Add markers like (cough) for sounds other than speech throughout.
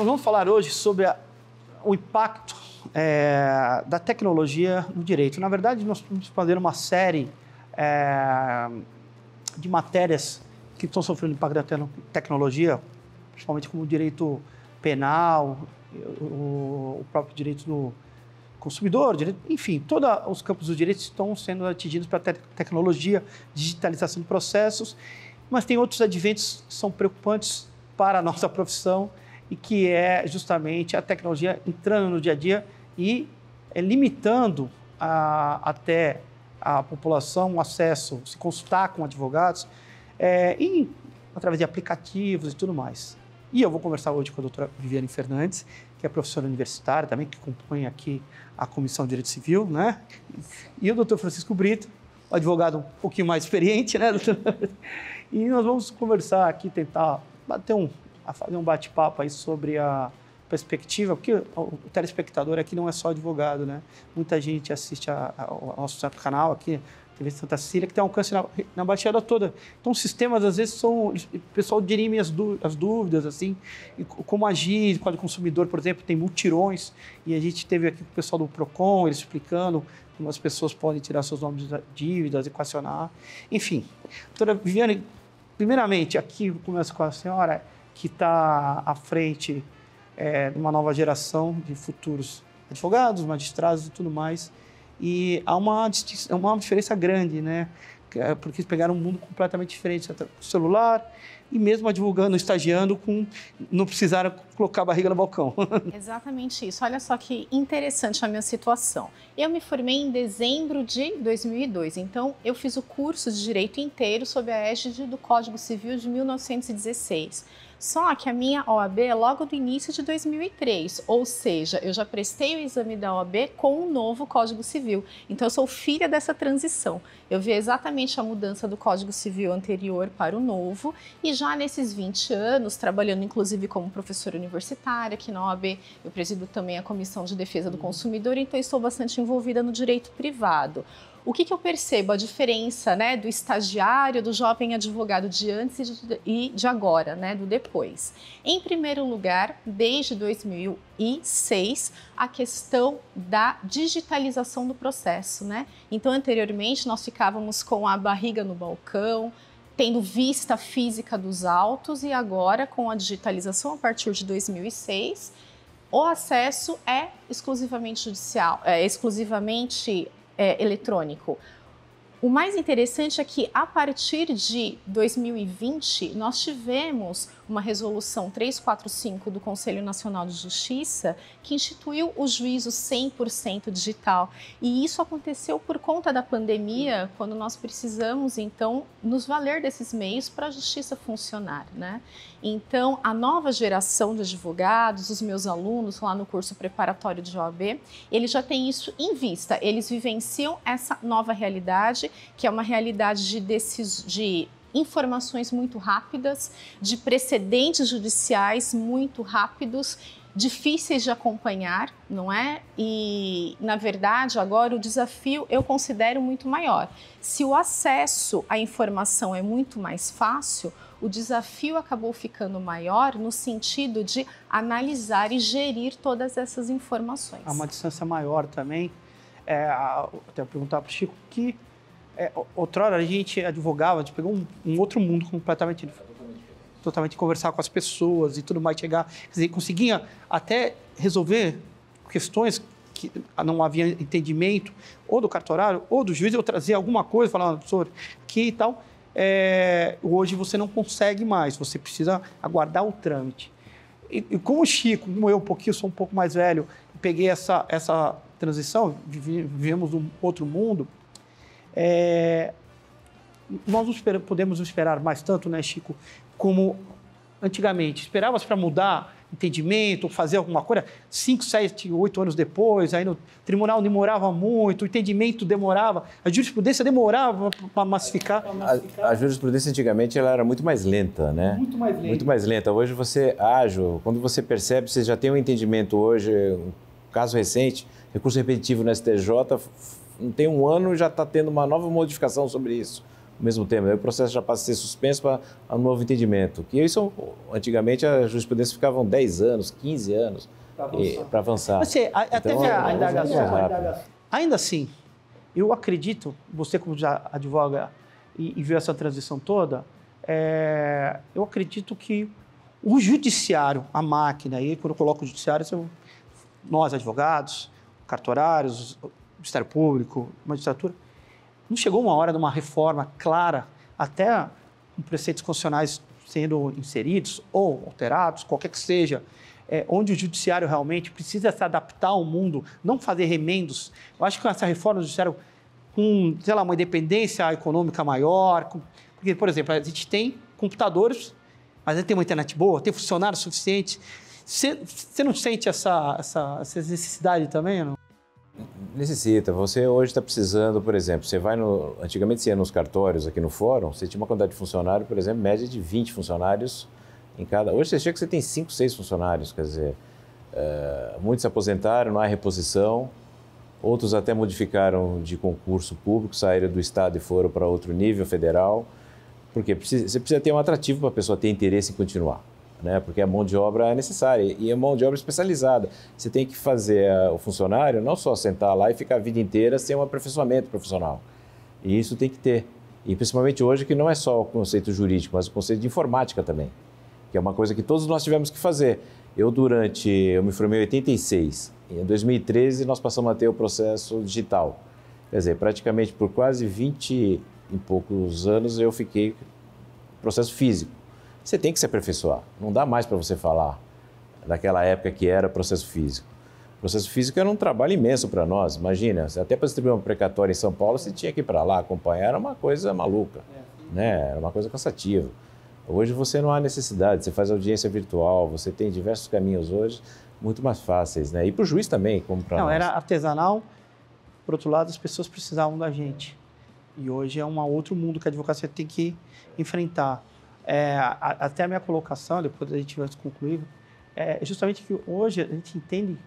Nós vamos falar hoje sobre a, o impacto é, da tecnologia no direito. Na verdade, nós vamos fazer uma série é, de matérias que estão sofrendo impacto da tecnologia, principalmente como o direito penal, o, o próprio direito do consumidor, direito, enfim, todos os campos do direito estão sendo atingidos pela te tecnologia, digitalização de processos, mas tem outros adventos que são preocupantes para a nossa profissão, e que é justamente a tecnologia entrando no dia a dia e é, limitando a, até a população o acesso, se consultar com advogados, é, através de aplicativos e tudo mais. E eu vou conversar hoje com a doutora Viviane Fernandes, que é professora universitária também, que compõe aqui a Comissão de Direito Civil, né? E o doutor Francisco Brito, advogado um pouquinho mais experiente, né, doutor? E nós vamos conversar aqui, tentar bater um, a fazer um bate-papo aí sobre a perspectiva, porque o telespectador aqui não é só advogado, né? Muita gente assiste ao nosso canal aqui, TV Santa Cecília, que tem alcance na, na Baixada toda. Então, sistemas, às vezes, são. O pessoal dirime as, du, as dúvidas, assim, como agir, qual é o consumidor, por exemplo, tem multirões, e a gente teve aqui o pessoal do PROCON, eles explicando como as pessoas podem tirar seus nomes de dívidas, equacionar. Enfim, doutora Viviane, primeiramente, aqui começo com a senhora que está à frente é, de uma nova geração de futuros advogados, magistrados e tudo mais. E há uma, uma diferença grande, né? É porque eles pegaram um mundo completamente diferente, celular, e mesmo advogando, estagiando, com, não precisaram colocar a barriga no balcão. (laughs) Exatamente isso. Olha só que interessante a minha situação. Eu me formei em dezembro de 2002, então eu fiz o curso de Direito inteiro sob a égide do Código Civil de 1916. Só que a minha OAB é logo do início de 2003, ou seja, eu já prestei o exame da OAB com o novo Código Civil. Então eu sou filha dessa transição. Eu vi exatamente a mudança do Código Civil anterior para o novo e já nesses 20 anos, trabalhando inclusive como professora universitária aqui na OAB, eu presido também a Comissão de Defesa do uhum. Consumidor, então estou bastante envolvida no direito privado o que, que eu percebo? A diferença né, do estagiário, do jovem advogado de antes e de agora, né, do depois. Em primeiro lugar, desde 2006, a questão da digitalização do processo. Né? Então, anteriormente, nós ficávamos com a barriga no balcão, tendo vista física dos autos e agora com a digitalização a partir de 2006, o acesso é exclusivamente judicial, é exclusivamente é, eletrônico. O mais interessante é que a partir de 2020 nós tivemos uma resolução 345 do Conselho Nacional de Justiça que instituiu o juízo 100% digital. E isso aconteceu por conta da pandemia, quando nós precisamos então nos valer desses meios para a justiça funcionar, né? Então, a nova geração de advogados, os meus alunos lá no curso preparatório de OAB, eles já têm isso em vista. Eles vivenciam essa nova realidade, que é uma realidade de, decisão de informações muito rápidas, de precedentes judiciais muito rápidos, difíceis de acompanhar, não é? E, na verdade, agora o desafio eu considero muito maior. Se o acesso à informação é muito mais fácil, o desafio acabou ficando maior no sentido de analisar e gerir todas essas informações. Há uma distância maior também. É, até perguntar para o Chico que é, outrora a gente advogava, a gente pegou um, um outro mundo completamente diferente. Totalmente conversar com as pessoas e tudo mais, chegar. Quer dizer, conseguia até resolver questões que não havia entendimento, ou do cartorário, ou do juiz, eu trazia alguma coisa, falava, professor, que e tal. É, hoje você não consegue mais, você precisa aguardar o trâmite. E, e, como o Chico, como eu um pouquinho, sou um pouco mais velho, peguei essa, essa transição, vivemos um outro mundo, é, nós não podemos esperar mais tanto, né, Chico, como antigamente. Esperavas para mudar entendimento, fazer alguma coisa, cinco, sete, oito anos depois, aí no tribunal demorava muito, o entendimento demorava, a jurisprudência demorava para massificar. A, a, jurisprudência antigamente ela era muito mais lenta, né? Muito mais lenta. Muito mais lenta. Hoje você ágil, quando você percebe, você já tem um entendimento hoje, um caso recente, recurso repetitivo no STJ não tem um ano já está tendo uma nova modificação sobre isso ao mesmo tempo. Aí o processo já passa a ser suspenso para um novo entendimento. Que isso, antigamente, a jurisprudência ficavam 10 anos, 15 anos para avançar. Você, a, então, a, a é, é indagação. Ainda assim, eu acredito, você como já advoga e, e viu essa transição toda, é, eu acredito que o judiciário, a máquina, e quando eu coloco o judiciário, nós advogados, cartorários, Ministério Público, magistratura, não chegou uma hora de uma reforma clara, até preceitos constitucionais sendo inseridos ou alterados, qualquer que seja, é, onde o judiciário realmente precisa se adaptar ao mundo, não fazer remendos. Eu acho que essa reforma do judiciário, com, sei lá, uma independência econômica maior, com, porque, por exemplo, a gente tem computadores, mas a gente tem uma internet boa, tem funcionários suficientes. Você não sente essa, essa, essa necessidade também? Não? Necessita. Você hoje está precisando, por exemplo, você vai no. Antigamente você ia nos cartórios aqui no fórum, você tinha uma quantidade de funcionário, por exemplo, média de 20 funcionários em cada. Hoje você chega que você tem 5, 6 funcionários, quer dizer, uh, muitos aposentaram, não há reposição, outros até modificaram de concurso público, saíram do Estado e foram para outro nível federal, porque precisa, você precisa ter um atrativo para a pessoa ter interesse em continuar né? Porque a mão de obra é necessária e a é mão de obra especializada. Você tem que fazer eh, o funcionário não só sentar lá e ficar a vida inteira sem um aperfeiçoamento profissional. E isso tem que ter. E principalmente hoje que não é só o conceito jurídico, mas o conceito de informática também, que é uma coisa que todos nós tivemos que fazer. Eu durante, eu me formei em 86. Em 2013 nós passamos a ter o processo digital. Quer dizer, praticamente por quase 20 e poucos anos eu fiquei processo físico você tem que se aperfeiçoar. Não dá mais para você falar daquela época que era processo físico. Processo físico era um trabalho imenso para nós. Imagina, até para distribuir uma precatória em São Paulo, você tinha que ir para lá acompanhar, era uma coisa maluca, é, né? era uma coisa cansativa. Hoje você não há necessidade, você faz audiência virtual, você tem diversos caminhos hoje muito mais fáceis, né? E para o juiz também, como para Não, nós. era artesanal, por outro lado, as pessoas precisavam da gente. E hoje é um outro mundo que a advocacia tem que enfrentar é, a, até a minha colocação, depois a gente vai concluir, é justamente que hoje a gente entende,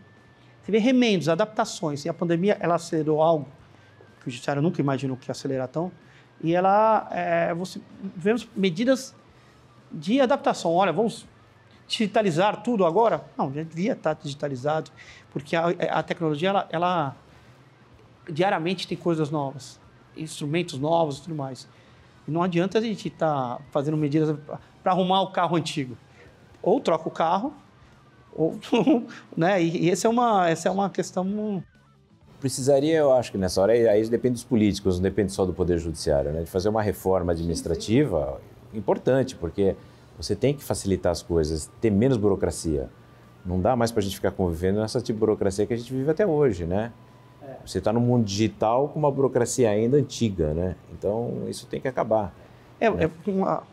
teve remendos, adaptações, e a pandemia ela acelerou algo que o judiciário nunca imaginou que ia acelerar tão, e ela, é, você, vemos medidas de adaptação, olha, vamos digitalizar tudo agora? Não, já devia estar digitalizado, porque a, a tecnologia, ela, ela diariamente tem coisas novas, instrumentos novos e tudo mais. E não adianta a gente estar tá fazendo medidas para arrumar o carro antigo. Ou troca o carro, ou, (laughs) né? E, e essa, é uma, essa é uma questão precisaria, eu acho que nessa hora, aí depende dos políticos, não depende só do Poder Judiciário, né? de fazer uma reforma administrativa importante, porque você tem que facilitar as coisas, ter menos burocracia. Não dá mais para a gente ficar convivendo nessa tipo de burocracia que a gente vive até hoje, né? É. Você está no mundo digital com uma burocracia ainda antiga, né? Então isso tem que acabar. É, né? é uma...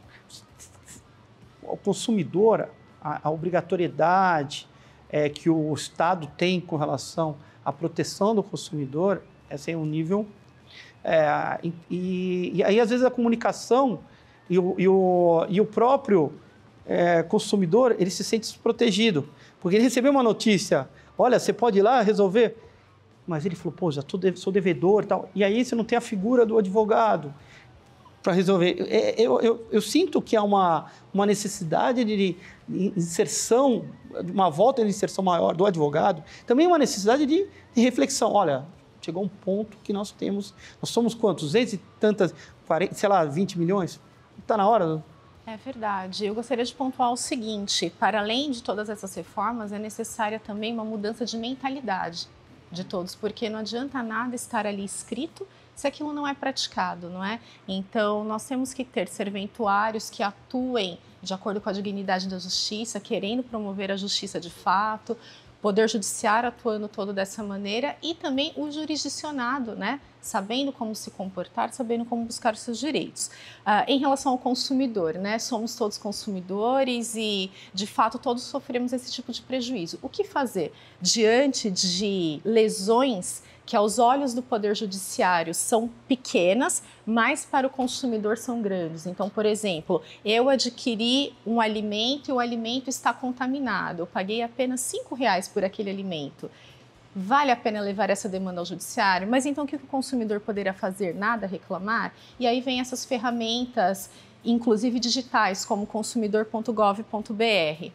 o consumidor, a, a obrigatoriedade é, que o Estado tem com relação à proteção do consumidor é sem um nível é, e, e, aí, às vezes, a comunicação e o, e o, e o próprio é, consumidor, ele se sente desprotegido. Porque ele recebeu uma notícia, olha, você pode ir lá resolver mas ele falou, pô, já tô, sou devedor e tal. E aí você não tem a figura do advogado para resolver. É, eu, eu, eu, sinto que há uma, uma necessidade de inserção, uma volta de inserção maior do advogado, também uma necessidade de, de reflexão. Olha, chegou um ponto que nós temos, nós somos quantos? 200 e tantas, 40, sei lá, 20 milhões? Está na hora, é verdade. Eu gostaria de pontuar o seguinte: para além de todas essas reformas, é necessária também uma mudança de mentalidade de todos, porque não adianta nada estar ali escrito se aquilo não é praticado, não é? Então, nós temos que ter serventuários que atuem de acordo com a dignidade da justiça, querendo promover a justiça de fato, Poder Judiciário atuando todo dessa maneira e também o jurisdicionado, né? Sabendo como se comportar, sabendo como buscar seus direitos. Uh, em relação ao consumidor, né? Somos todos consumidores e, de fato, todos sofremos esse tipo de prejuízo. O que fazer diante de lesões que aos olhos do Poder Judiciário são pequenas, mas para o consumidor são grandes. Então, por exemplo, eu adquiri um alimento e o alimento está contaminado. Eu paguei apenas R$ reais por aquele alimento. Vale a pena levar essa demanda ao judiciário? Mas então o que o consumidor poderá fazer? Nada reclamar? E aí vem essas ferramentas, inclusive digitais, como consumidor.gov.br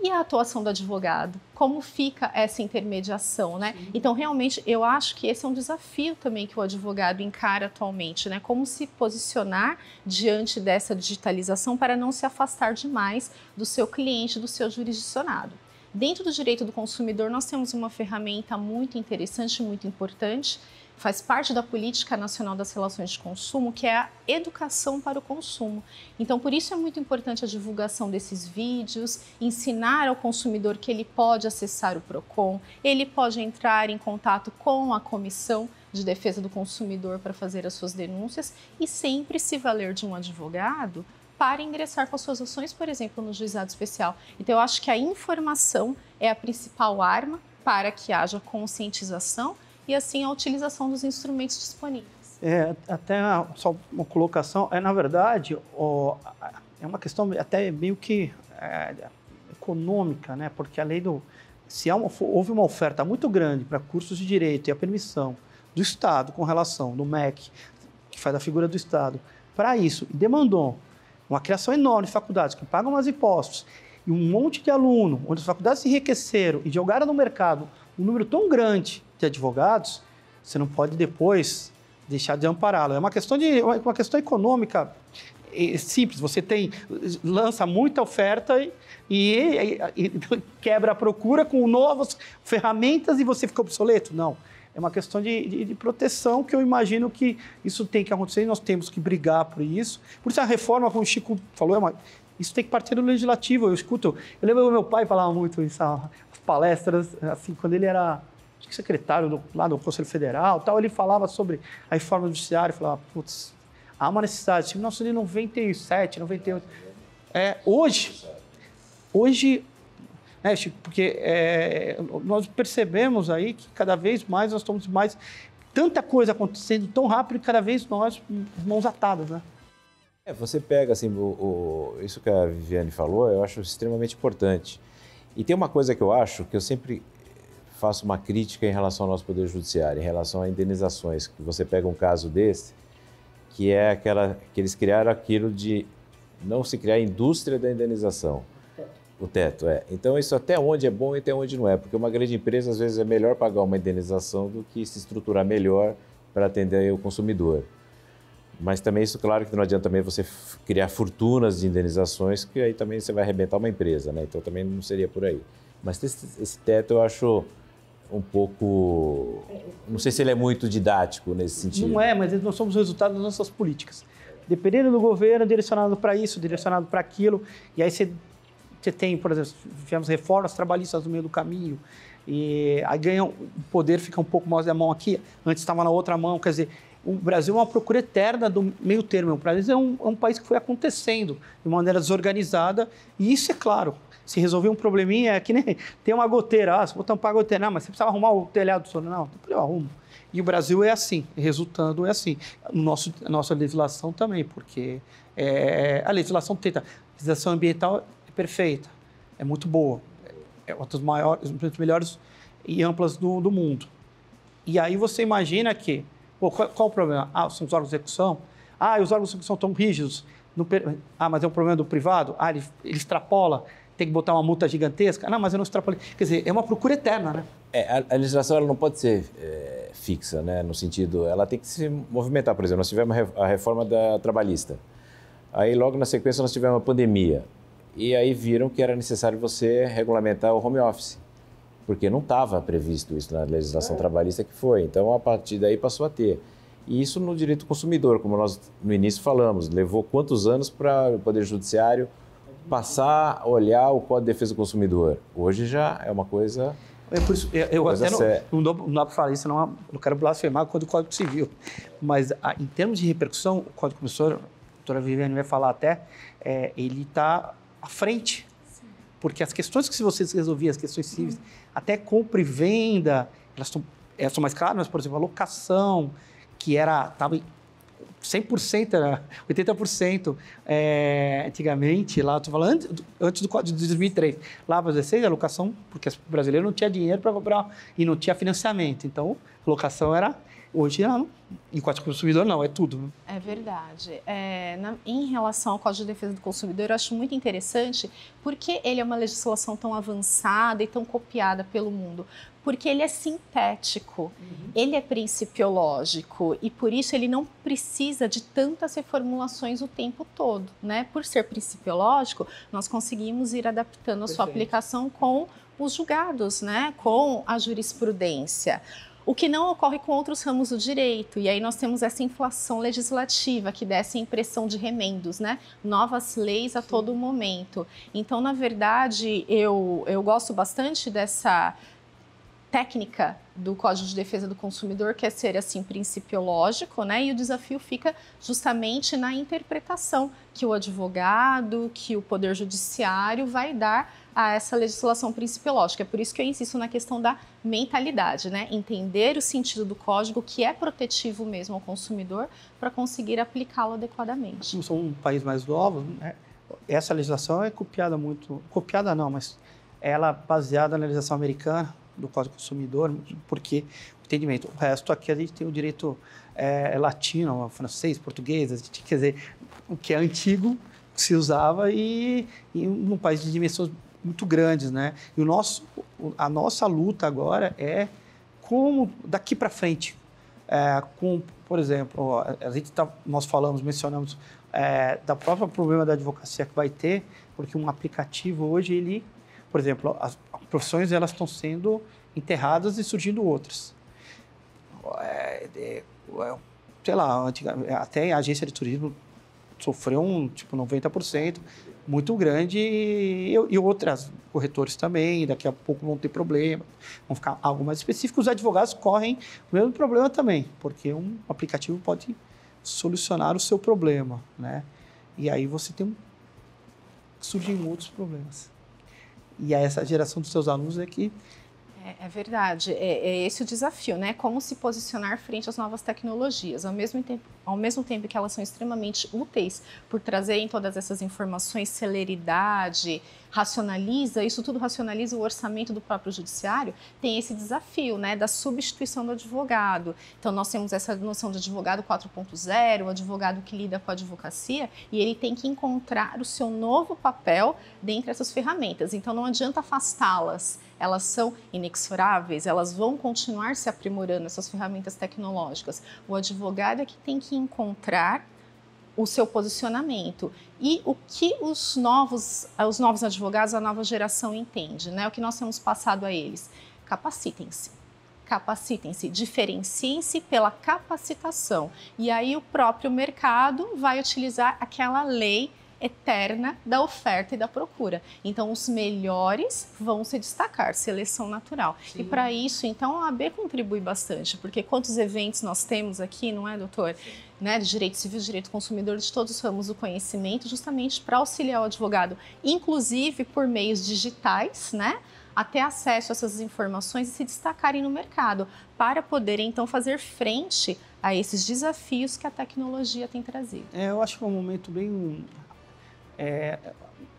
e a atuação do advogado? Como fica essa intermediação, né? Sim. Então, realmente, eu acho que esse é um desafio também que o advogado encara atualmente, né? Como se posicionar diante dessa digitalização para não se afastar demais do seu cliente, do seu jurisdicionado. Dentro do direito do consumidor, nós temos uma ferramenta muito interessante, muito importante, faz parte da Política Nacional das Relações de Consumo, que é a educação para o consumo. Então, por isso é muito importante a divulgação desses vídeos, ensinar ao consumidor que ele pode acessar o PROCON, ele pode entrar em contato com a Comissão de Defesa do Consumidor para fazer as suas denúncias e sempre se valer de um advogado para ingressar com as suas ações, por exemplo, no juizado especial. Então, eu acho que a informação é a principal arma para que haja conscientização e assim a utilização dos instrumentos disponíveis. É, até só uma colocação, é na verdade ó, é uma questão até meio que é, econômica, né? Porque a lei do se uma, houve uma oferta muito grande para cursos de direito e a permissão do Estado com relação do MEC, que faz a figura do Estado, para isso, e demandou uma criação enorme de faculdades que pagam mais impostos e um monte de aluno, onde as faculdades se enriqueceram e jogaram no mercado um número tão grande de advogados, você não pode depois deixar de ampará-lo. É uma questão de uma questão econômica simples. Você tem lança muita oferta e, e, e quebra a procura com novas ferramentas e você fica obsoleto? Não. É uma questão de, de, de, proteção que eu imagino que isso tem que acontecer e nós temos que brigar por isso. Por isso a reforma, como o Chico falou, é uma, isso tem que partir do legislativo. Eu escuto, eu lembro meu pai falava muito isso, palestras, assim, quando ele era acho que secretário do, lá do Conselho Federal, tal, ele falava sobre a reforma do judiciário, falava, putz, há uma necessidade. Tipo, nossa, em 97, 98. É, hoje, hoje, né, Chico, tipo, porque é, nós percebemos aí que cada vez mais nós estamos mais. Tanta coisa acontecendo tão rápido e cada vez nós mãos atadas, né? É, você pega assim, o, o, isso que a Viviane falou, eu acho extremamente importante. E tem uma coisa que eu acho que eu sempre faço uma crítica em relação ao nosso Poder Judiciário, em relação a indenizações, que você pega um caso desse, que é aquela que eles criaram aquilo de não se criar a indústria da indenização. O teto, é. Então, isso até onde é bom e até onde não é, porque uma grande empresa, às vezes, é melhor pagar uma indenização do que se estruturar melhor para atender o consumidor. Mas também isso, claro, que não adianta também você criar fortunas de indenizações, que aí também você vai arrebentar uma empresa, né? Então, também não seria por aí. Mas esse, esse teto eu acho um pouco. Não sei se ele é muito didático nesse sentido. Não é, mas nós somos resultado das nossas políticas. Dependendo do governo, direcionado para isso, direcionado para aquilo. E aí você, você tem, por exemplo, tivemos reformas trabalhistas no meio do caminho. E aí ganha, o poder fica um pouco mais na mão aqui, antes estava na outra mão. Quer dizer, o Brasil é uma procura eterna do meio termo. O Brasil é um, é um país que foi acontecendo de maneira desorganizada. E isso é claro, se resolver um probleminha, é que nem (laughs) tem uma goteira, ah, vou tampar a goteira, não, mas você precisa arrumar o telhado do sono. Não, então eu arrumo. E o Brasil é assim, resultando é assim. Nosso, nossa legislação também, porque é, a legislação tenta. A legislação ambiental é perfeita, é muito boa, é uma das maiores, uma das melhores e amplas do, do mundo. E aí você imagina que, pô, qual, qual, o problema? Ah, são os órgãos de execução? Ah, os órgãos de execução estão rígidos. ah, mas é um problema do privado? Ah, ele, ele extrapola tem que botar uma multa gigantesca. Ah, não, mas eu não extrapolei. Quer dizer, é uma procura eterna, né? É, a legislação ela não pode ser é, fixa, né? No sentido, ela tem que se movimentar. Por exemplo, nós tivemos a reforma da trabalhista. Aí, logo na sequência, nós tivemos a pandemia. E aí viram que era necessário você regulamentar o home office, porque não estava previsto isso na legislação é. trabalhista que foi. Então, a partir daí passou a ter. E isso no direito consumidor, como nós no início falamos, levou quantos anos para o Poder Judiciário passar a olhar o Código de Defesa do Consumidor. Hoje já é uma coisa. É por isso, eu coisa até séria. não, não, dou, não dá para falar isso, não, não quero blasfemar contra o Código Civil. Mas a, ah, em termos de repercussão, o Código Comissor, a doutora Viviane vai falar até, é, ele está à frente. Porque as questões que se vocês resolviam, as questões civis, até compra e venda, elas, são mais claras. mas, por exemplo, a locação, que era estava 100% era 80% é, eh, antigamente lá estou falando antes, antes do de 2003 lá para 16 a locação porque o brasileiro não tinha dinheiro para comprar e não tinha financiamento então a locação era hoje não e Código do Consumidor não é tudo é verdade é, na, em relação ao Código de Defesa do Consumidor eu acho muito interessante porque ele é uma legislação tão avançada e tão copiada pelo mundo porque ele é sintético, uhum. ele é principiológico e por isso ele não precisa de tantas reformulações o tempo todo, né? Por ser principiológico, nós conseguimos ir adaptando a sua aplicação com os julgados, né? Com a jurisprudência. O que não ocorre com outros ramos do direito. E aí nós temos essa inflação legislativa que desce a impressão de remendos, né? Novas leis a todo momento. Então, na verdade, eu, eu gosto bastante dessa técnica do Código de Defesa do Consumidor, que é ser assim principiológico, né? E o desafio fica justamente na interpretação que o advogado, que o Poder Judiciário vai dar a essa legislação principiológica. É por isso que eu insisto na questão da mentalidade, né? Entender o sentido do código que é protetivo mesmo ao consumidor para conseguir aplicá-lo adequadamente. Como somos um país mais novo, né? essa legislação é copiada muito, copiada não, mas ela é baseada na legislação americana do Código Consumidor, porque o entendimento. O resto aqui a gente tem o direito é, é latino, francês, português, a gente, quer dizer, o que é antigo se usava e, e num país de dimensões muito grandes, né? E o nosso, a nossa luta agora é como daqui para frente, é, com, por exemplo, a gente tá, nós falamos, mencionamos é, da própria problema da advocacia que vai ter, porque um aplicativo hoje ele, por exemplo, a, profissões elas estão sendo enterradas e surgindo outras. É, é, é, sei lá, até a agência de turismo sofreu um tipo 90% muito grande e, e outras corretores também, daqui a pouco vão ter problema, vão ficar algo mais específico. Os advogados correm o mesmo problema também, porque um aplicativo pode solucionar o seu problema, né? E aí você tem um... surgem outros problemas. E a essa geração dos seus alunos é que é, é, verdade, é, é, esse o desafio, né? Como se posicionar frente às novas tecnologias, ao mesmo, tempo, ao mesmo tempo que elas são extremamente úteis por trazerem todas essas informações, celeridade, racionaliza, isso tudo racionaliza o orçamento do próprio judiciário, tem esse desafio, né, da substituição do advogado. Então nós temos essa noção de advogado 4.0, o advogado que lida com a advocacia, e ele tem que encontrar o seu novo papel dentre essas ferramentas. Então não adianta afastá-las elas são inexoráveis, elas vão continuar se aprimorando essas ferramentas tecnológicas. O advogado é que tem que encontrar o seu posicionamento e o que os novos, os novos advogados, a nova geração entende, né? O que nós temos passado a eles. Capacitem-se. Capacitem-se, diferenciem-se pela capacitação. E aí o próprio mercado vai utilizar aquela lei eterna da oferta e da procura. Então, os melhores vão se destacar, seleção natural. Sim. E para isso, então, a AB contribui bastante, porque quantos eventos nós temos aqui, não é, doutor? Né, de direito civil, direito consumidor, de todos os ramos do conhecimento, justamente para auxiliar o advogado, inclusive por meios digitais, né? a ter acesso a essas informações e se destacarem no mercado, para poderem então fazer frente a esses desafios que a tecnologia tem trazido. É, eu acho que é um momento bem é,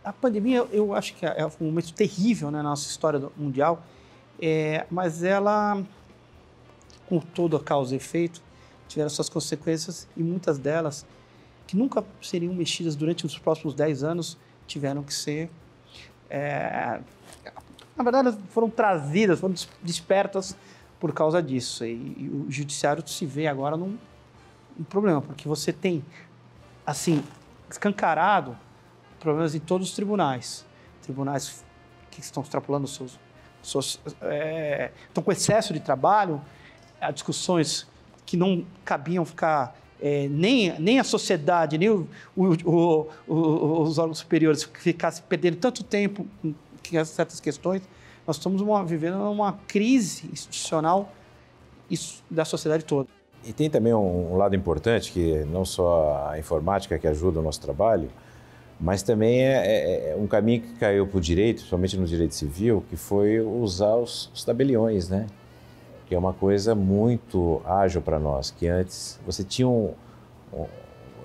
a pandemia, eu acho que é, é um momento terrível né, na nossa história mundial, é, mas ela, com todo a causa e efeito, tiveram suas consequências e muitas delas, que nunca seriam mexidas durante os próximos 10 anos, tiveram que ser. É, na verdade, foram trazidas, foram despertas por causa disso. E, e o judiciário se vê agora num, num problema, porque você tem, assim, escancarado problemas em todos os tribunais. Tribunais que estão extrapolando seus. seus é, estão com excesso de trabalho, há discussões que não cabiam ficar. É, nem, nem a sociedade, nem o, o, o, os órgãos superiores ficassem perdendo tanto tempo com certas questões, nós estamos uma, vivendo uma crise institucional da sociedade toda. E tem também um, um lado importante que não só a informática que ajuda o nosso trabalho, mas também é, é, é, um caminho que caiu para o direito, principalmente no direito civil, que foi usar os, os tabeliões, né? Que é uma coisa muito ágil para nós, que antes você tinha um, um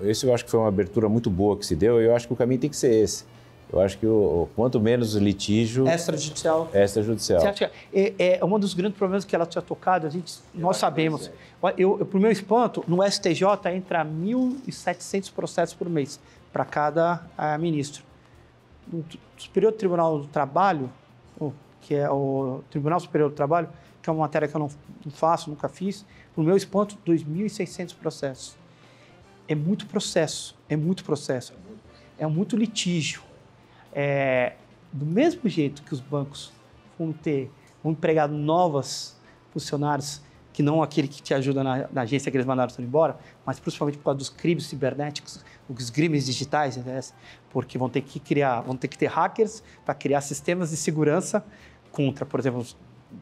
esse eu acho que foi uma abertura muito boa que se deu, e eu acho que o caminho tem que ser esse. Eu acho que o, quanto menos litígio. Extrajudicial. Extrajudicial. Você acha que é, é um dos grandes problemas que ela tinha tocado, a gente, nós sabemos. Eu, eu, para o meu espanto, no STJ entra 1.700 processos por mês para cada eh, ministro. O Superior Tribunal do Trabalho, que é o Tribunal Superior do Trabalho, que é uma matéria que eu não, não faço, nunca fiz, no meu espanto, 2.600 processos. É muito processo, é muito processo, é muito litígio. É, do mesmo jeito que os bancos vão ter, vão empregar novas funcionários que não aquele que te ajuda na, na agência que eles mandaram embora, mas principalmente por causa dos crimes cibernéticos, os crimes digitais, né? porque vão ter que criar, vão ter que ter hackers para criar sistemas de segurança contra, por exemplo, os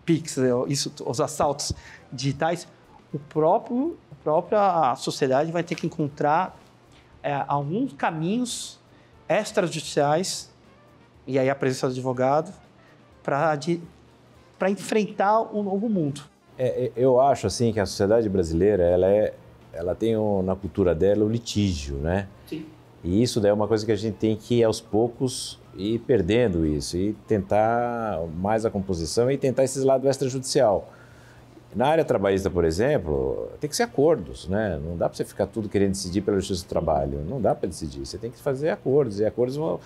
PIX, isso, os assaltos digitais. O próprio, a própria sociedade vai ter que encontrar é, alguns caminhos extrajudiciais e aí a presença do advogado para enfrentar o um novo mundo. É, é, eu acho assim que a sociedade brasileira ela é, ela tem um, na cultura dela o litígio, né? Sim. E isso é uma coisa que a gente tem que aos poucos ir perdendo isso e tentar mais a composição e tentar esse lado extrajudicial. Na área trabalhista, por exemplo, tem que ser acordos, né? Não dá para você ficar tudo querendo decidir pela justiça do trabalho. Não dá para decidir. Você tem que fazer acordos. E acordos vão,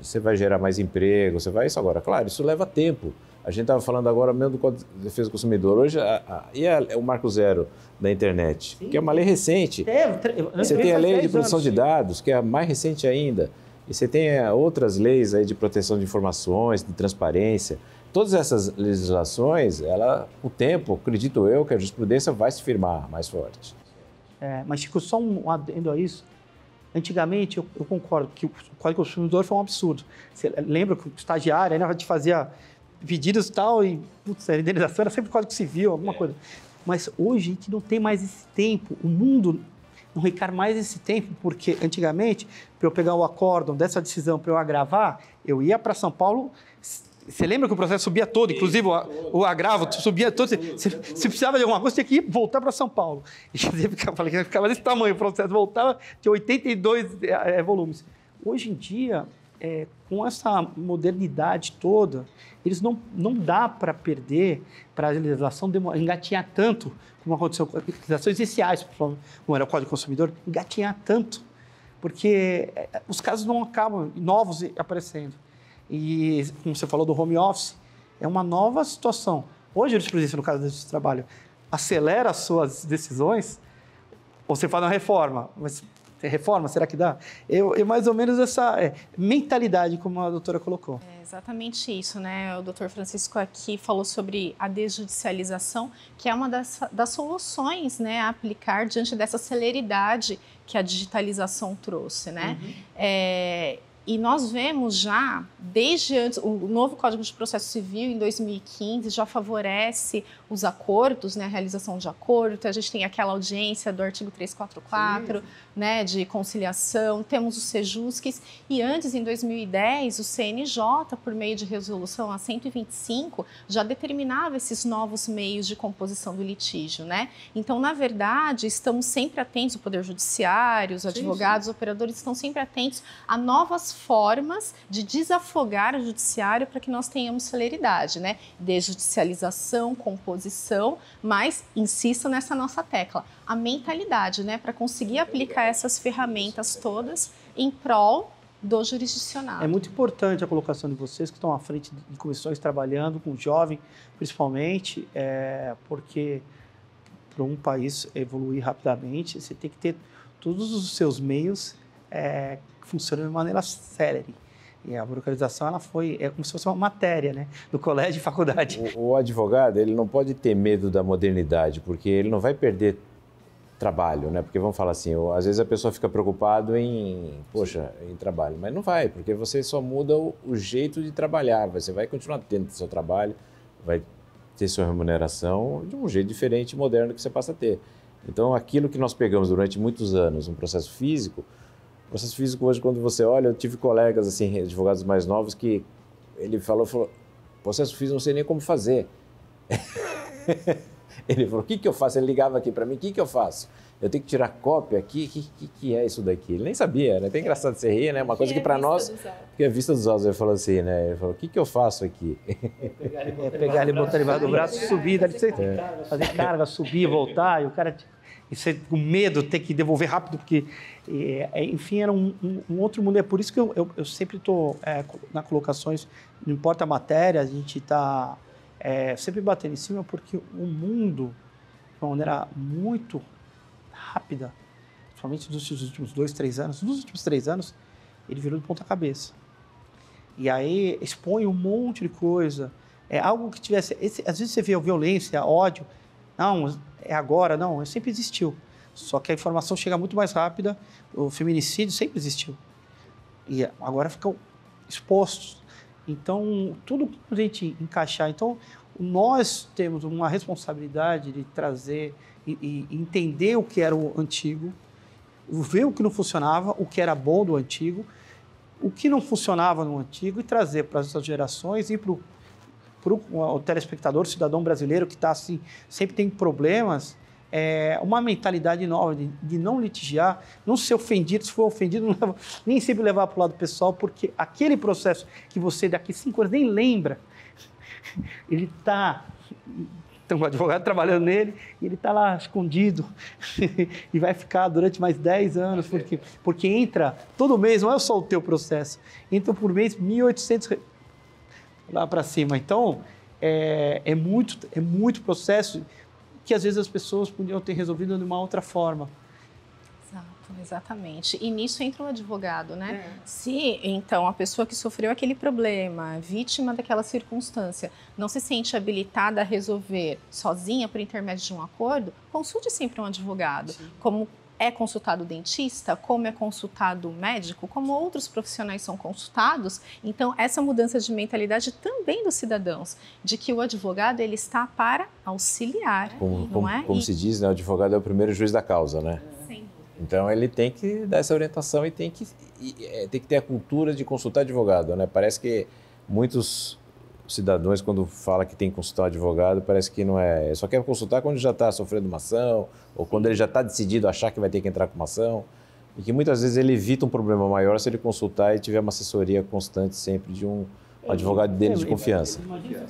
você vai gerar mais emprego, você vai isso agora. Claro, isso leva tempo. A gente estava falando agora mesmo do Código de Defesa do Consumidor. Hoje, a, a, e a, é o Marco Zero da internet, Sim. que é uma lei recente. É, você tem a lei de proteção anos. de dados, que é a mais recente ainda. E você tem eh, outras leis aí de proteção de informações, de transparência. Todas essas legislações, ela, o tempo, acredito eu, que a jurisprudência vai se firmar mais forte. É, mas, Chico, só um adendo a isso. Antigamente, eu, eu concordo que o Código Consumidor foi um absurdo. Você lembra que o estagiário ainda te fazia pedidos e tal, e putz, a indenização era sempre código civil, alguma é. coisa. Mas hoje a gente não tem mais esse tempo, o mundo não requer mais esse tempo, porque antigamente, para eu pegar o acórdão dessa decisão, para eu agravar, eu ia para São Paulo. Você lembra que o processo subia todo, inclusive o, o agravo é, subia todo. Se, precisava de alguma coisa, tinha que ir, voltar para São Paulo. (laughs) E ficava, ficava desse tamanho, o processo voltava, tinha 82 é, é, volumes. Hoje em dia, é, com essa modernidade toda, eles não, não dá para perder, para a legislação engatinhar tanto, como aconteceu com legislações iniciais, como era o Código do Consumidor, engatinhar tanto, porque é, os casos não acabam, novos aparecendo. E, como você falou do home office, é uma nova situação. Hoje, a jurisprudência, no caso do trabalho, acelera as suas decisões, você faz uma reforma, mas reforma, será que dá? Eu, eu mais ou menos essa é, mentalidade, como a doutora colocou. É exatamente isso, né? O doutor Francisco aqui falou sobre a desjudicialização, que é uma das, das soluções né, a aplicar diante dessa celeridade que a digitalização trouxe, né? Uhum. É, e nós vemos já, desde antes, o novo Código de Processo Civil, em 2015, já favorece os acordos, né, a realização de acordo. Então, a gente tem aquela audiência do artigo 344, né, de conciliação, temos os sejusques E antes, em 2010, o CNJ, por meio de resolução a 125, já determinava esses novos meios de composição do litígio. Né? Então, na verdade, estamos sempre atentos, o Poder Judiciário, os advogados, Sim. os operadores estão sempre atentos a novas formas de desafogar o judiciário para que nós tenhamos celeridade, né? Desjudicialização, composição, mas insisto nessa nossa tecla, a mentalidade, né? Para conseguir aplicar essas ferramentas todas em prol do jurisdicionado. É muito importante a colocação de vocês que estão à frente de comissões trabalhando com jovem, principalmente, é, porque para um país evoluir rapidamente, você tem que ter todos os seus meios é, funciona de maneira célere. E a burocratização ela foi é como se fosse uma matéria, né, do colégio e faculdade. O, o, advogado ele não pode ter medo da modernidade, porque ele não vai perder trabalho, né? Porque vamos falar assim, às vezes a pessoa fica preocupado em, poxa, em trabalho, mas não vai, porque você só muda o, o jeito de trabalhar. Você vai continuar tendo seu trabalho, vai ter sua remuneração de um jeito diferente, moderno que você passa a ter. Então, aquilo que nós pegamos durante muitos anos, um processo físico, o processo físico hoje, quando você olha, eu tive colegas, assim, advogados mais novos, que ele falou, falou processo físico não sei nem como fazer. (laughs) ele falou, o que, que eu faço? Ele ligava aqui para mim, o que, que eu faço? Eu tenho que tirar cópia aqui? O que, que, que, é isso daqui? Ele nem sabia, né? Tem engraçado você rir, né? Uma coisa que, para é, nós, que é vista dos olhos, ele falou assim, né? Ele falou, o que, que eu faço aqui? É pegar ele, botar ele embaixo do braço, é. subir, dar você, é. fazer carga, subir, voltar, e o cara... E você com medo ter que devolver rápido, porque e, é, enfim, era um, um, um, outro mundo. É por isso que eu, eu, eu sempre estou é, na colocações, não importa a matéria, a gente está é, sempre batendo em cima, porque o mundo, de uma maneira muito rápida, principalmente nos últimos dois, três anos, nos últimos três anos, ele virou de ponta cabeça. E aí expõe um monte de coisa. É algo que tivesse. Esse, às vezes você vê violência, ódio. Não, é agora, não, sempre existiu. Só que a informação chega muito mais rápida. O feminicídio sempre existiu. E agora ficam expostos. Então, tudo que a gente encaixar. Então, nós temos uma responsabilidade de trazer e, e, entender o que era o antigo, ver o que não funcionava, o que era bom do antigo, o que não funcionava no antigo e trazer para as outras gerações e para o telespectador, cidadão brasileiro que está assim, sempre tem problemas é, uma mentalidade nova de, de, não litigar, não ser ofendido, se for ofendido, leva, nem sempre levar para o lado pessoal, porque aquele processo que você daqui cinco anos nem lembra, (laughs) ele está. Tem um advogado trabalhando nele e ele está lá escondido (laughs) e vai ficar durante mais 10 anos, porque, porque entra todo mês, não é só o teu processo, entra por mês 1.800 lá para cima. Então, é, é, muito, é muito processo que às vezes as pessoas podiam ter resolvido de uma outra forma. Exato, exatamente. E nisso entra o advogado, né? É. Se, então, a pessoa que sofreu aquele problema, vítima daquela circunstância, não se sente habilitada a resolver sozinha por intermédio de um acordo, consulte sempre um advogado. Sim. Como é consultado o dentista, como é consultado o médico, como outros profissionais são consultados. Então, essa mudança de mentalidade também dos cidadãos, de que o advogado ele está para auxiliar. Como, como, é? como se diz, né, o advogado é o primeiro juiz da causa, né? Sim. Então, ele tem que dar essa orientação e tem que, e, é, tem que ter a cultura de consultar advogado, né? Parece que muitos cidadãos, quando fala que tem que consultar um advogado, parece que não é, é. só quer consultar quando já está sofrendo uma ação, ou quando ele já está decidido a achar que vai ter que entrar com uma ação. E que muitas vezes ele evita um problema maior se ele consultar e tiver uma assessoria constante sempre de um, advogado dele de confiança.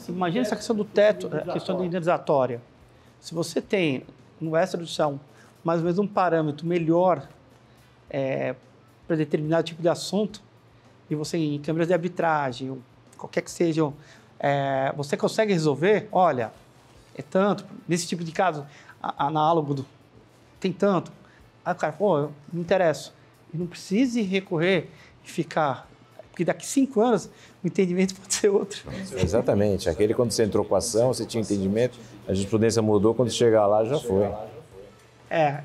Imagina essa questão do teto, a questão da indenizatória. Se você tem no extradição mais ou menos um parâmetro melhor é, para determinado tipo de assunto, e você em câmeras de arbitragem, qualquer que seja é, você consegue resolver? Olha, é tanto. Nesse tipo de caso, análogo do, tem tanto. Aí o cara, pô, eu me interesso. E não precise recorrer e ficar. Porque daqui cinco anos o entendimento (laughs) pode ser outro. Exatamente. Aquele quando você entrou com a ação, você tinha entendimento, a jurisprudência mudou, quando chegar lá já foi. É,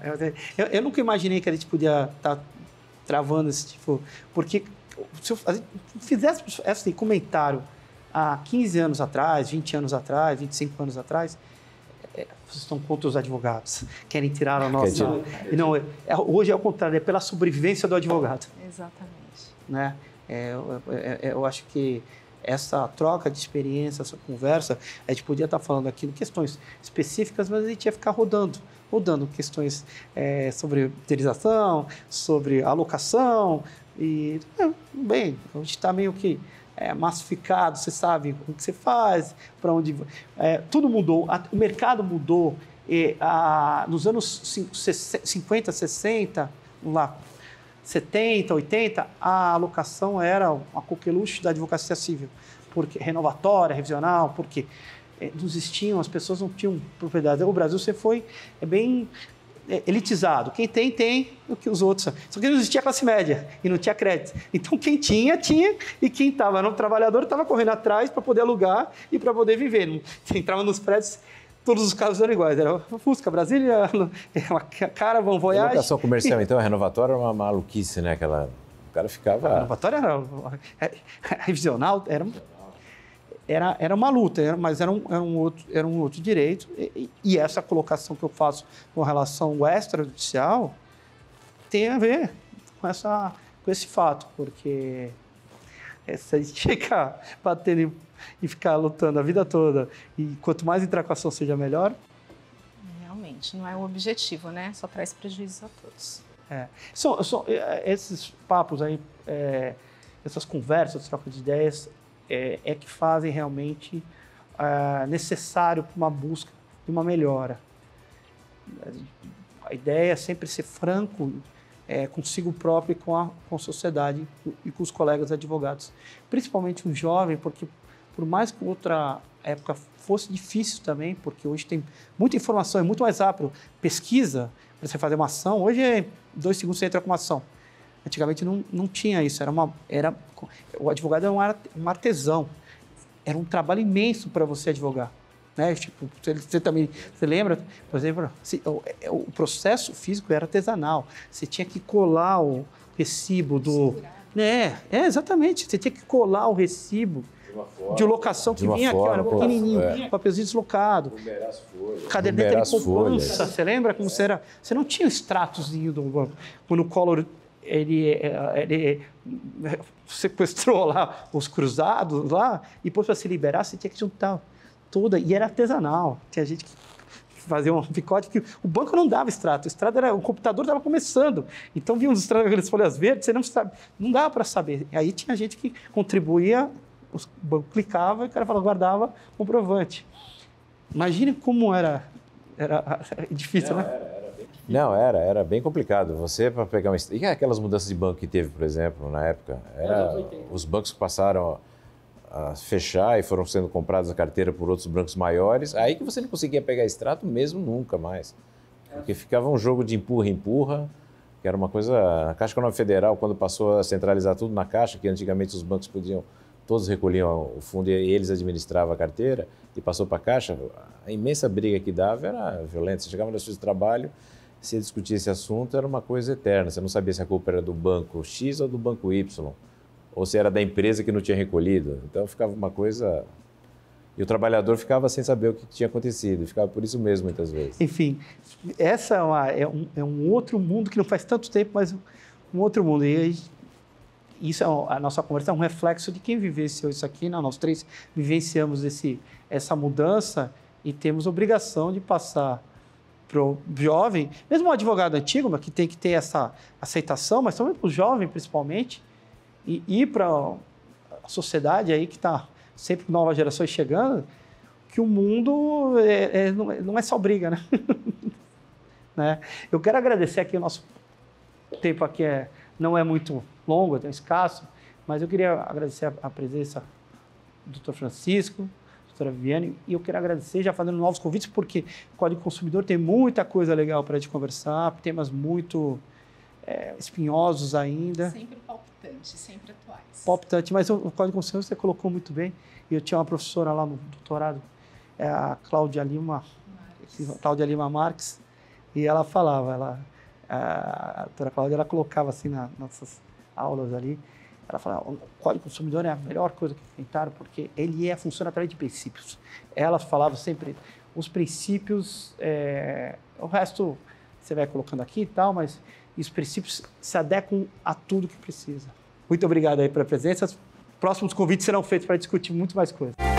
eu, eu nunca imaginei que a gente podia estar tá travando esse tipo. Porque se eu fizesse esse assim, comentário há 15 anos atrás, 20 anos atrás, 25 anos atrás, é, vocês estão contra os advogados, (laughs) querem tirar a nossa. não, é, é, hoje é o contrário, é pela sobrevivência do advogado. Exatamente. Né? É, é, é, eu acho que essa troca de experiência, essa conversa, a gente podia estar falando aqui de questões específicas, mas a gente ia ficar rodando rodando questões sobre utilização, sobre alocação. E, bem, a gente está meio que é, massificado, você sabe o que você faz, para onde. É, tudo mudou, a, o mercado mudou. E, a, nos anos 50, 60, lá, 70, 80, a alocação era uma coqueluche da advocacia civil, porque renovatória, revisional, porque é, não existiam, as pessoas não tinham propriedade. O Brasil você foi é bem é, elitizado. Quem tem, tem o que os outros. Só que não existia classe média e não tinha crédito. Então, quem tinha, tinha. E quem estava no trabalhador estava correndo atrás para poder alugar e para poder viver. Quem entrava nos prédios, todos os carros eram iguais. Era Fusca, Brasília, (laughs) uma Caravan, Voyage. A educação comercial, então, a é renovatória era é uma maluquice, né? Aquela... O cara ficava... A renovatória era... Revisional, era era, era uma luta, era, mas era um, era um, outro, era um outro direito. E, e, essa colocação que eu faço com relação ao extrajudicial tem a ver com, essa, com esse fato, porque é, se a gente (laughs) ficar batendo e, e ficar lutando a vida toda, e quanto mais entrar com a ação seja melhor. Realmente, não é o objetivo, né? Só traz prejuízos a todos. É. é esses papos aí, é, essas conversas, troca de ideias, é, é que fazem realmente ah, necessário para uma busca de uma melhora. A ideia é sempre ser franco é, consigo próprio e com a, com a sociedade e com os colegas advogados, principalmente o jovem, porque por mais que outra época fosse difícil também, porque hoje tem muita informação, é muito mais rápido. Pesquisa para você fazer uma ação, hoje é dois segundos você entra com uma ação. Antigamente não, não tinha isso, era uma, era, o advogado era um, artesão, era um trabalho imenso para você advogar. Né? Tipo, você, você, também, você lembra, por exemplo, se, o, é, o, processo físico era artesanal, você tinha que colar o recibo do... Né? É, exatamente, você tinha que colar o recibo de locação que de vinha forma, aqui, era pequenininho, é. papelzinho deslocado. Caderneta de poupança, você lembra como é. você era? Você não tinha o extratozinho do, quando o Collor ele, eh, ele sequestrou lá os cruzados lá e depois para se liberar você tinha que juntar toda e era artesanal tinha gente que fazia um picote que o banco não dava extrato, o extrato era o computador estava começando, então vinha uns extratos as folhas verdes, você não sabe, não dava para saber. Aí tinha gente que contribuía, o banco clicava e o cara falava guardava comprovante. Imagine como era era, difícil, né? Era. É, não, era, era bem complicado. Você, para pegar uma. E aquelas mudanças de banco que teve, por exemplo, na época? Era, os bancos passaram a fechar e foram sendo comprados a carteira por outros bancos maiores. Aí que você não conseguia pegar extrato mesmo nunca mais. Porque é. ficava um jogo de empurra-empurra, que era uma coisa. A Caixa Econômica Federal, quando passou a centralizar tudo na Caixa, que antigamente os bancos podiam. Todos recolhiam o fundo e eles administravam a carteira e passou para a Caixa. A imensa briga que dava era violenta. Você chegava no seu trabalho, se discutir esse assunto era uma coisa eterna. Você não sabia se a culpa era do banco X ou do banco Y, ou se era da empresa que não tinha recolhido. Então ficava uma coisa. E o trabalhador ficava sem saber o que tinha acontecido, ficava por isso mesmo muitas vezes. Enfim, essa é, uma, é, um, é um, outro mundo que não faz tanto tempo, mas um outro mundo. E isso é a nossa conversa é um reflexo de quem vivenciou isso aqui, né? nós três vivenciamos esse, essa mudança e temos obrigação de passar para o jovem, mesmo o advogado antigo, mas que tem que ter essa aceitação, mas também para o jovem principalmente, e ir para a sociedade aí que está sempre novas gerações chegando, que o mundo é, é, não é, é só briga, né? (laughs) né? Eu quero agradecer aqui o nosso tempo aqui é, não é muito longo, é escasso, mas eu queria agradecer a, a presença do Dr. Francisco, doutora Viviane, e eu quero agradecer já fazendo novos convites, porque o Código Consumidor tem muita coisa legal para te conversar, temas muito é, espinhosos ainda. Sempre palpitante, sempre atuais. Palpitante, mas o Código Consumidor você colocou muito bem, eu tinha uma professora lá no doutorado, é a Cláudia Lima, Marques. Cláudia Lima Marques, e ela falava, ela, a doutora Cláudia, ela colocava assim nas nossas aulas ali, ela fala, o Código Consumidor é a melhor coisa que inventaram porque ele é, funciona através de princípios. Ela falava sempre, os princípios, é, o resto você vai colocando aqui e tal, mas os princípios se adequam a tudo que precisa. Muito obrigado aí pela presença. Os próximos convites serão feitos para discutir muito mais coisas.